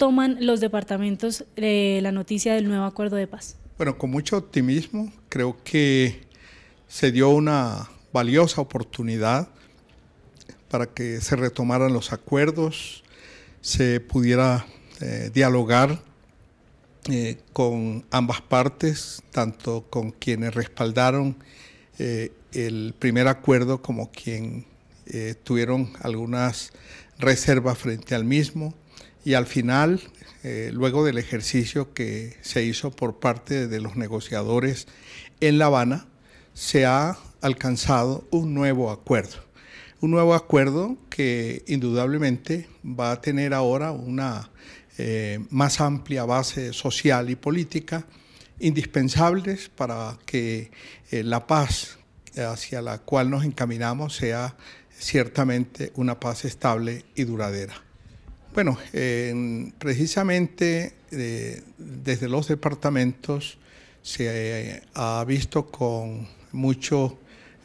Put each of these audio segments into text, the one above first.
toman los departamentos eh, la noticia del nuevo acuerdo de paz? Bueno, con mucho optimismo, creo que se dio una valiosa oportunidad para que se retomaran los acuerdos, se pudiera eh, dialogar eh, con ambas partes, tanto con quienes respaldaron el primer acuerdo como quien tuvieron algunas reservas frente al mismo y al final, eh, luego del ejercicio que se hizo por parte de los negociadores en La Habana, se ha alcanzado un nuevo acuerdo. Un nuevo acuerdo que indudablemente va a tener ahora una eh, más amplia base social y política, indispensables para que eh, la paz hacia la cual nos encaminamos sea ciertamente una paz estable y duradera. Bueno, precisamente desde los departamentos se eh, ha visto con mucho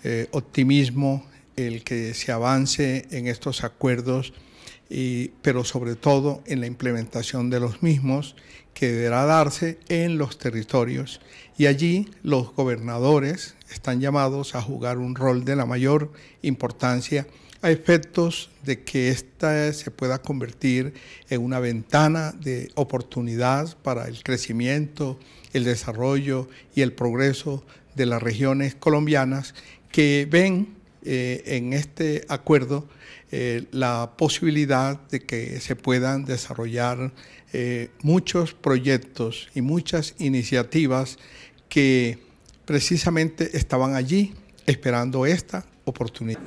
eh, optimismo el que se avance en estos acuerdos pero sobre todo en la implementación de los mismos que deberá darse en los territorios. Y allí los gobernadores están llamados a jugar un rol de la mayor importancia a efectos de que esta se pueda convertir en una ventana de oportunidad para el crecimiento, el desarrollo y el progreso de las regiones colombianas que ven eh, en este acuerdo eh, la posibilidad de que se puedan desarrollar eh, muchos proyectos y muchas iniciativas que precisamente estaban allí esperando esta oportunidad.